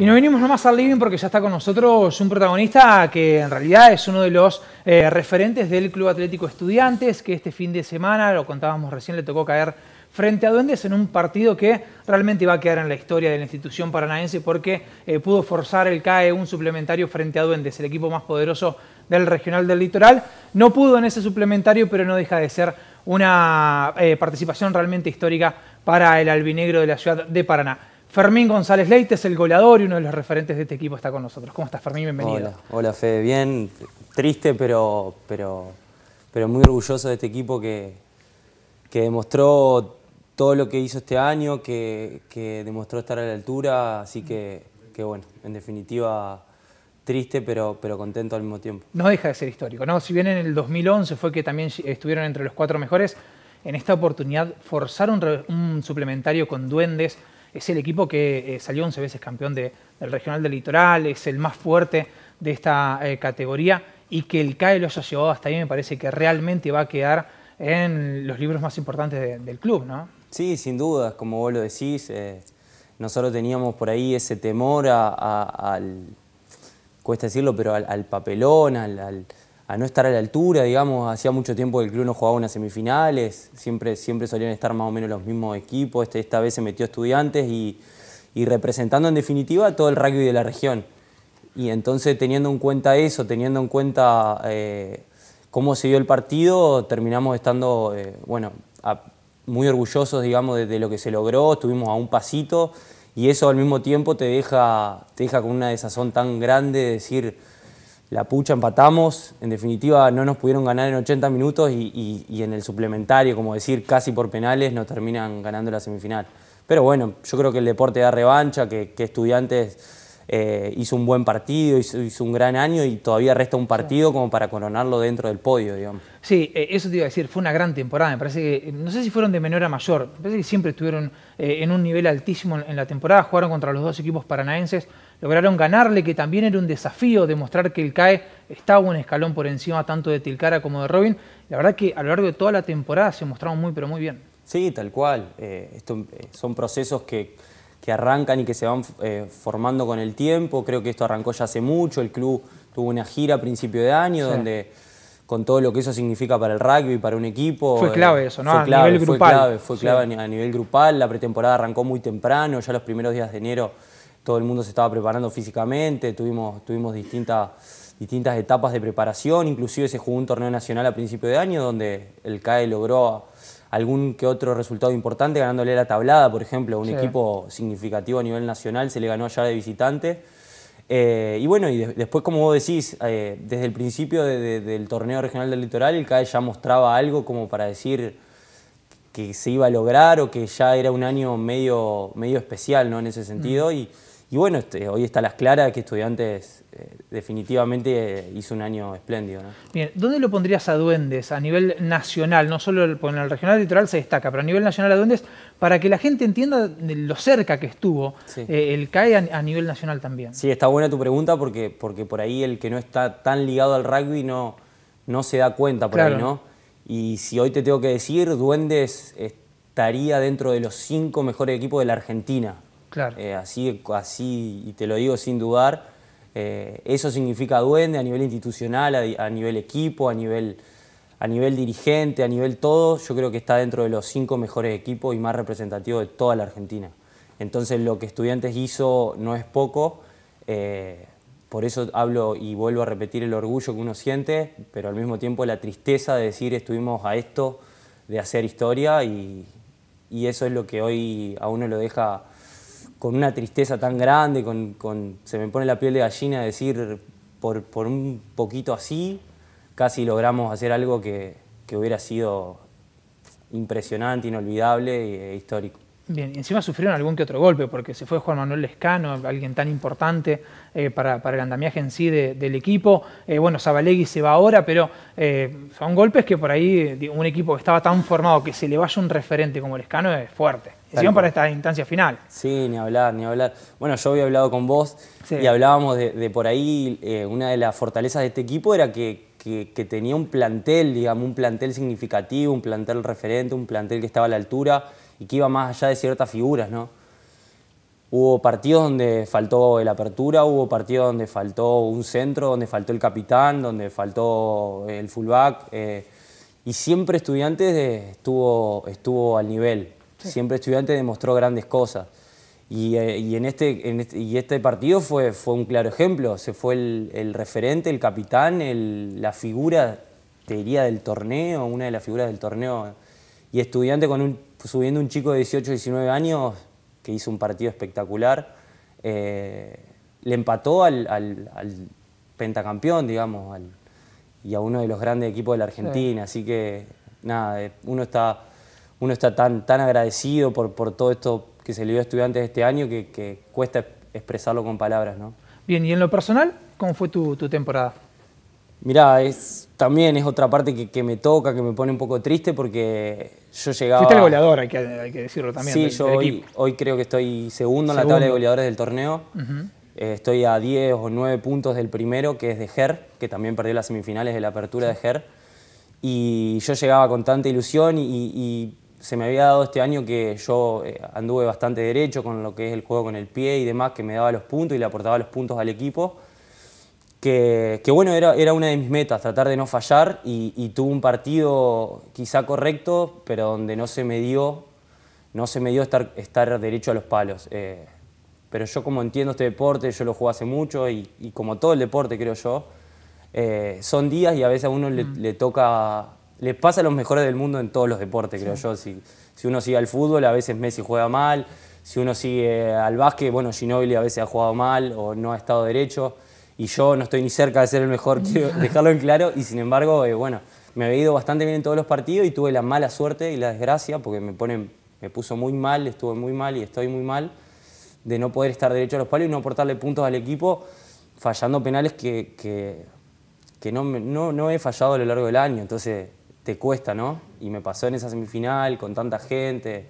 Y no vinimos nomás al living porque ya está con nosotros un protagonista que en realidad es uno de los eh, referentes del Club Atlético Estudiantes, que este fin de semana, lo contábamos recién, le tocó caer frente a Duendes en un partido que realmente va a quedar en la historia de la institución paranaense porque eh, pudo forzar el CAE un suplementario frente a Duendes, el equipo más poderoso del regional del litoral. No pudo en ese suplementario, pero no deja de ser una eh, participación realmente histórica para el albinegro de la ciudad de Paraná. Fermín González Leite es el goleador y uno de los referentes de este equipo está con nosotros. ¿Cómo estás, Fermín? Bienvenido. Hola, Fede. Bien, triste, pero, pero, pero muy orgulloso de este equipo que, que demostró todo lo que hizo este año, que, demostró estar a la altura. Así que, que bueno, en definitiva triste, pero, pero contento al mismo tiempo. No deja de ser histórico, ¿no? Si bien en el 2011 fue que también estuvieron entre los cuatro mejores, en esta oportunidad forzaron un suplementario con duendes es el equipo que eh, salió 11 veces campeón del Regional del Litoral, es el más fuerte de esta eh, categoría y que el CAE lo haya llevado hasta ahí me parece que realmente va a quedar en los libros más importantes del club, ¿no? Sí, sin duda, como vos lo decís, eh, nosotros teníamos por ahí ese temor al, cuesta decirlo, pero al, papelón, al a no estar a la altura, digamos, hacía mucho tiempo que el club no jugaba unas semifinales, siempre, siempre solían estar más o menos los mismos equipos, este, esta vez se metió estudiantes y, representando en definitiva todo el rugby de la región. Y entonces teniendo en cuenta eso, teniendo en cuenta eh, cómo se dio el partido, terminamos estando, eh, bueno, muy orgullosos, digamos, de, lo que se logró, estuvimos a un pasito y eso al mismo tiempo te deja, te deja con una desazón tan grande de decir la pucha empatamos, en definitiva no nos pudieron ganar en 80 minutos y, en el suplementario, como decir, casi por penales nos terminan ganando la semifinal. Pero bueno, yo creo que el deporte da revancha, que, estudiantes eh, hizo un buen partido, hizo, un gran año y todavía resta un partido como para coronarlo dentro del podio, digamos. Sí, eh, eso te iba a decir, fue una gran temporada, me parece que, no sé si fueron de menor a mayor, me parece que siempre estuvieron eh, en un nivel altísimo en la temporada, jugaron contra los dos equipos paranaenses, lograron ganarle, que también era un desafío demostrar que el CAE estaba un escalón por encima tanto de Tilcara como de Robin. La verdad que a lo largo de toda la temporada se mostraron muy, pero muy bien. Sí, tal cual. Eh, esto, eh, son procesos que, que, arrancan y que se van eh, formando con el tiempo. Creo que esto arrancó ya hace mucho. El club tuvo una gira a principio de año donde con todo lo que eso significa para el rugby, para un equipo. Fue clave eso, ¿no? Fue clave, a nivel grupal. Fue clave, a nivel grupal. La pretemporada arrancó muy temprano, ya los primeros días de enero todo el mundo se estaba preparando físicamente, tuvimos, distintas, etapas de preparación, inclusive se jugó un torneo nacional a principio de año donde el CAE logró algún que otro resultado importante, ganándole la tablada, por ejemplo, un equipo significativo a nivel nacional, se le ganó allá de visitante. Eh, y bueno, y después, como vos decís, eh, desde el principio del torneo regional del litoral, el CAE ya mostraba algo como para decir que se iba a lograr o que ya era un año medio, medio especial ¿no? en ese sentido. Y, y bueno, este, hoy está las claras que Estudiantes eh, definitivamente eh, hizo un año espléndido. Bien, ¿dónde lo pondrías a Duendes a nivel nacional? No solo en el regional litoral se destaca, pero a nivel nacional a Duendes, para que la gente entienda lo cerca que estuvo eh, el CAE a, nivel nacional también. Sí, está buena tu pregunta porque, porque por ahí el que no está tan ligado al rugby no, no se da cuenta por ahí, ¿no? Y si hoy te tengo que decir, Duendes estaría dentro de los cinco mejores equipos de la Argentina eh, así, así, y te lo digo sin dudar, eh, eso significa duende a nivel institucional, a, nivel equipo, a nivel, a nivel dirigente, a nivel todo. Yo creo que está dentro de los cinco mejores equipos y más representativos de toda la Argentina. Entonces lo que Estudiantes hizo no es poco. Eh, por eso hablo y vuelvo a repetir el orgullo que uno siente, pero al mismo tiempo la tristeza de decir estuvimos a esto de hacer historia y eso es lo que hoy a uno lo deja con una tristeza tan grande, con, se me pone la piel de gallina decir, por, un poquito así, casi logramos hacer algo que hubiera sido impresionante, inolvidable e histórico. Bien, y encima sufrieron algún que otro golpe, porque se fue Juan Manuel Lescano, alguien tan importante eh, para, el andamiaje en sí del equipo. Eh, bueno, Zabalegui se va ahora, pero eh, son golpes que por ahí un equipo que estaba tan formado que se le vaya un referente como Lescano es fuerte. Encima para esta instancia final. Sí, ni hablar, ni hablar. Bueno, yo había hablado con vos y hablábamos de, por ahí, una de las fortalezas de este equipo era que, que tenía un plantel, digamos, un plantel significativo, un plantel referente, un plantel que estaba a la altura y que iba más allá de ciertas figuras, ¿no? Hubo partidos donde faltó el apertura, hubo partidos donde faltó un centro, donde faltó el capitán, donde faltó el fullback. Eh, y siempre Estudiantes estuvo, estuvo al nivel. Siempre Estudiantes demostró grandes cosas. Y, eh, este, en, este, y este partido fue, fue un claro ejemplo. Se fue el, referente, el capitán, la figura, te diría, del torneo, una de las figuras del torneo. Y Estudiante con un pues, subiendo un chico de 18, 19 años que hizo un partido espectacular. Eh, le empató al, pentacampeón, digamos, y a uno de los grandes equipos de la Argentina. Así que, nada, eh, uno está, uno está tan, tan agradecido por, todo esto que se le dio a estudiantes este año que, cuesta expresarlo con palabras, ¿no? Bien, ¿y en lo personal, cómo fue tu temporada? Mirá, también es otra parte que, me toca, que me pone un poco triste porque yo llegaba... Fuiste el goleador, hay que, decirlo también. Sí, yo hoy, creo que estoy segundo, en la tabla de goleadores del torneo. Eh, estoy a 10 o 9 puntos del primero, que es de Ger, que también perdió las semifinales de la apertura de Ger. Y yo llegaba con tanta ilusión y se me había dado este año que yo eh, anduve bastante derecho con lo que es el juego con el pie y demás, que me daba los puntos y le aportaba los puntos al equipo que, bueno, era, una de mis metas, tratar de no fallar y, tuvo tuve un partido quizá correcto, pero donde no se me dio, no se me dio estar, estar derecho a los palos. Eh, pero yo como entiendo este deporte, yo lo jugué hace mucho y, como todo el deporte creo yo, eh, son días y a veces a uno mm. le, toca, le pasa a los mejores del mundo en todos los deportes creo yo. Si, uno sigue al fútbol, a veces Messi juega mal, si uno sigue al básquet, bueno, Ginobili a veces ha jugado mal o no ha estado derecho y yo no estoy ni cerca de ser el mejor, quiero dejarlo en claro, y sin embargo, eh, bueno, me había ido bastante bien en todos los partidos y tuve la mala suerte y la desgracia, porque me, ponen me puso muy mal, estuve muy mal y estoy muy mal, de no poder estar derecho a los palos y no aportarle puntos al equipo, fallando penales que, que, no, no he fallado a lo largo del año, entonces te cuesta, ¿no? Y me pasó en esa semifinal con tanta gente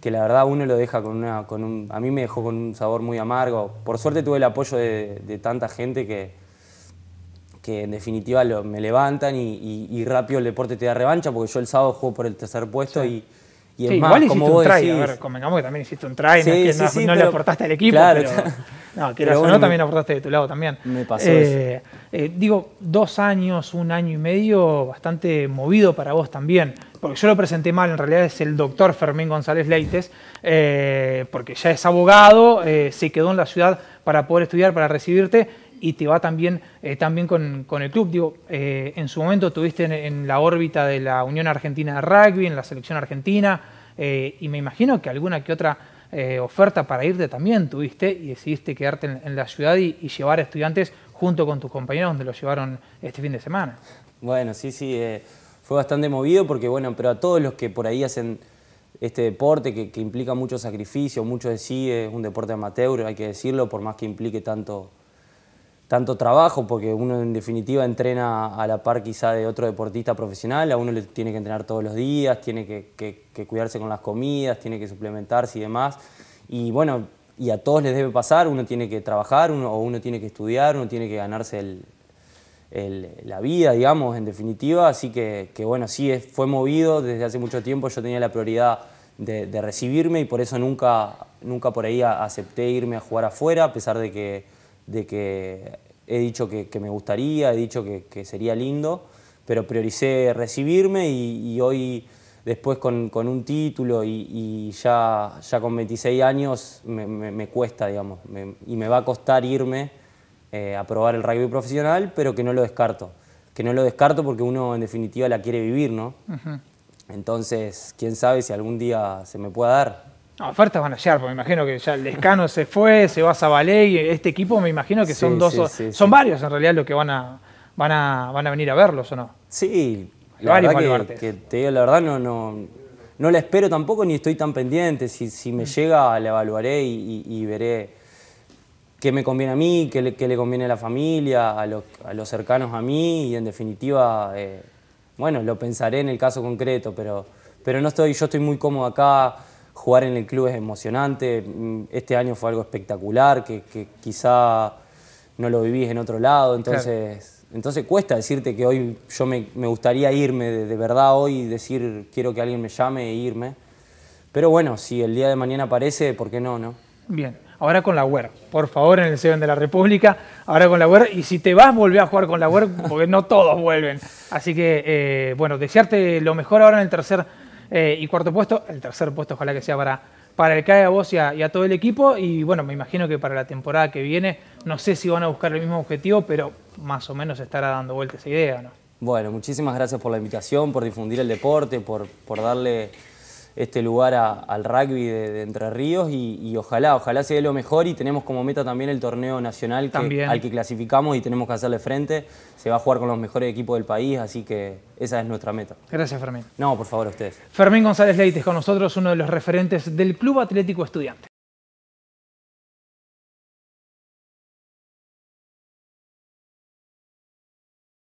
que la verdad uno lo deja con una... Con un, a mí me dejó con un sabor muy amargo. Por suerte tuve el apoyo de, tanta gente que, que en definitiva me levantan y, rápido el deporte te da revancha, porque yo el sábado juego por el tercer puesto y igual hiciste como un try, decís, a ver, convengamos que también hiciste un try, no, le aportaste al equipo, pero, no, que o no, también aportaste de tu lado también. Me pasó eh, eh, digo, dos años, un año y medio, bastante movido para vos también, porque yo lo presenté mal, en realidad es el doctor Fermín González Leites, eh, porque ya es abogado, se quedó en la ciudad para poder estudiar, para recibirte, y te va también, eh, también con, el club. Digo, eh, en su momento tuviste en, la órbita de la Unión Argentina de Rugby, en la selección argentina, eh, y me imagino que alguna que otra oferta para irte también tuviste y decidiste quedarte en, la ciudad y, llevar a estudiantes junto con tus compañeros donde los llevaron este fin de semana. Bueno, sí, sí, fue bastante movido porque, bueno, pero a todos los que por ahí hacen este deporte que, que implica mucho sacrificio, mucho de sí, es un deporte amateur, hay que decirlo, por más que implique tanto tanto trabajo, porque uno en definitiva entrena a la par quizá de otro deportista profesional, a uno le tiene que entrenar todos los días, tiene que, cuidarse con las comidas, tiene que suplementarse y demás. Y bueno, y a todos les debe pasar, uno tiene que trabajar, uno, o uno tiene que estudiar, uno tiene que ganarse la vida, digamos, en definitiva. Así que, bueno, sí, fue movido desde hace mucho tiempo, yo tenía la prioridad de, de recibirme y por eso nunca, nunca por ahí acepté irme a jugar afuera, a pesar de que de que he dicho que, me gustaría, he dicho que, sería lindo, pero prioricé recibirme y, hoy después con, un título y, ya, ya, con 26 años me, cuesta, digamos, y me va a costar irme eh, a probar el rugby profesional, pero que no lo descarto. Que no lo descarto porque uno en definitiva la quiere vivir, ¿no? Entonces, quién sabe si algún día se me pueda dar. No, ofertas van a llegar, porque me imagino que ya el Escano se fue, se va a y este equipo me imagino que son dos, o... son varios en realidad los que van a, van a, van a venir a verlos o no. Sí, la varios verdad que, la verdad no, no, no la espero tampoco ni estoy tan pendiente, si, me mm. llega la evaluaré y, veré qué me conviene a mí, qué le, conviene a la familia, a los, cercanos a mí y en definitiva, eh, bueno, lo pensaré en el caso concreto, pero, pero no estoy, yo estoy muy cómodo acá jugar en el club es emocionante, mm, este año fue algo espectacular, que, quizá no lo vivís en otro lado, entonces... Entonces cuesta decirte que hoy yo me, gustaría irme de, verdad hoy y decir quiero que alguien me llame e irme. Pero bueno, si el día de mañana aparece, ¿por qué no, no? Bien, ahora con la UER, por favor, en el Seven de la República, ahora con la UER, y si te vas, volvé a jugar con la UER, porque no todos vuelven. Así que, eh, bueno, desearte lo mejor ahora en el tercer eh, y cuarto puesto, el tercer puesto ojalá que sea para, para el CAE, a vos y a, todo el equipo. Y bueno, me imagino que para la temporada que viene, no sé si van a buscar el mismo objetivo, pero más o menos estará dando vuelta esa idea, ¿no? Bueno, muchísimas gracias por la invitación, por difundir el deporte, por, por darle este lugar al rugby de, Entre Ríos y, ojalá, ojalá sea lo mejor y tenemos como meta también el torneo nacional al que clasificamos y tenemos que hacerle frente. Se va a jugar con los mejores equipos del país, así que esa es nuestra meta. Gracias Fermín. No, por favor ustedes. Fermín González Leites con nosotros, uno de los referentes del Club Atlético Estudiante.